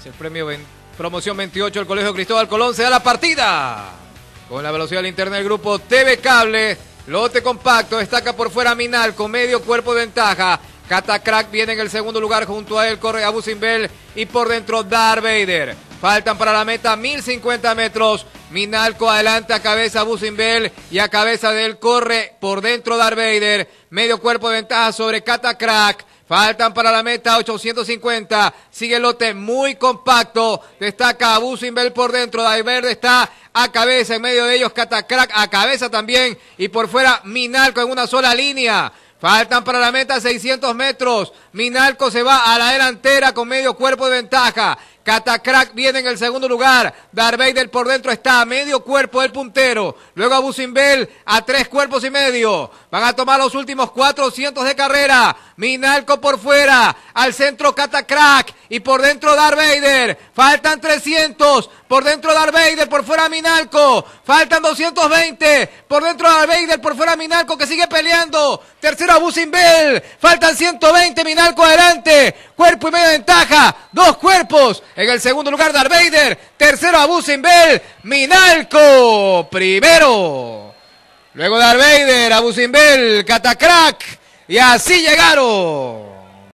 Es el premio promoción 28 del Colegio Cristóbal Colón. Se da la partida. Con la velocidad del interna del grupo TV Cable. Lote compacto. Destaca por fuera Minalco, medio cuerpo de ventaja. Catacrack viene en el segundo lugar junto a él. Corre Abu Simbel y por dentro Darth Vader. Faltan para la meta 1050 metros. Minalco adelanta a cabeza Busimbel y a cabeza de él corre por dentro Darth Vader. Medio cuerpo de ventaja sobre Catacrack. Faltan para la meta 850. Sigue el lote muy compacto. Destaca Abuso por dentro. Verde está a cabeza. En medio de ellos Catacrack a cabeza también. Y por fuera Minalco en una sola línea. Faltan para la meta 600 metros. Minalco se va a la delantera con medio cuerpo de ventaja. Catacrack viene en el segundo lugar. Darveider por dentro está medio cuerpo del puntero. Luego a a tres cuerpos y medio. Van a tomar los últimos 400 de carrera. Minalco por fuera. Al centro Catacrack. Y por dentro Darveider. Faltan 300. Por dentro Darveider. Por fuera Minalco. Faltan 220. Por dentro Darveider. Por fuera Minalco que sigue peleando. Tercero a Simbel. Faltan 120. Minalco adelante. Cuerpo y medio de ventaja dos cuerpos. En el segundo lugar, Darth Vader. Tercero, Abu Simbel. Minalco, primero. Luego Darth Vader, Abu Simbel, Catacrack. Y así llegaron.